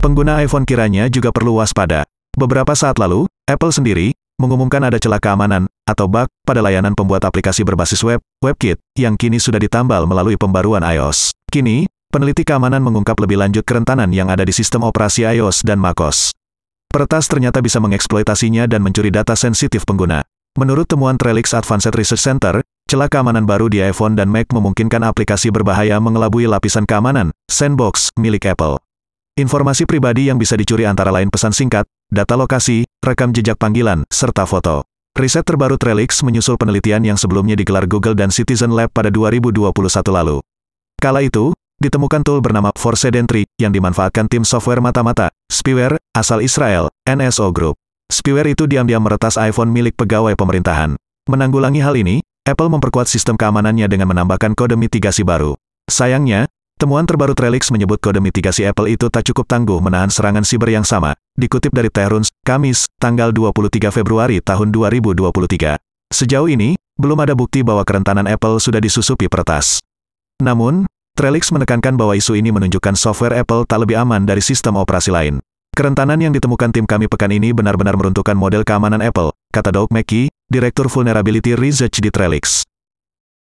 Pengguna iPhone kiranya juga perlu waspada. Beberapa saat lalu, Apple sendiri mengumumkan ada celah keamanan atau bug pada layanan pembuat aplikasi berbasis web, WebKit, yang kini sudah ditambal melalui pembaruan iOS. Kini, peneliti keamanan mengungkap lebih lanjut kerentanan yang ada di sistem operasi iOS dan macOS. Peretas ternyata bisa mengeksploitasinya dan mencuri data sensitif pengguna. Menurut temuan Trellix Advanced Research Center, celah keamanan baru di iPhone dan Mac memungkinkan aplikasi berbahaya mengelabui lapisan keamanan, sandbox, milik Apple. Informasi pribadi yang bisa dicuri antara lain pesan singkat, data lokasi, rekam jejak panggilan, serta foto. Riset terbaru Trellix menyusul penelitian yang sebelumnya digelar Google dan Citizen Lab pada 2021 lalu. Kala itu, ditemukan tool bernama Force Entry yang dimanfaatkan tim software mata-mata, Spyware, asal Israel, NSO Group. Spyware itu diam-diam meretas iPhone milik pegawai pemerintahan. Menanggulangi hal ini, Apple memperkuat sistem keamanannya dengan menambahkan kode mitigasi baru. Sayangnya, Temuan terbaru Trellix menyebut kode mitigasi Apple itu tak cukup tangguh menahan serangan siber yang sama, dikutip dari Tehruns, Kamis, tanggal 23 Februari tahun 2023. Sejauh ini, belum ada bukti bahwa kerentanan Apple sudah disusupi peretas. Namun, Trellix menekankan bahwa isu ini menunjukkan software Apple tak lebih aman dari sistem operasi lain. Kerentanan yang ditemukan tim kami pekan ini benar-benar meruntuhkan model keamanan Apple, kata Doug Mackey, Direktur Vulnerability Research di Trellix.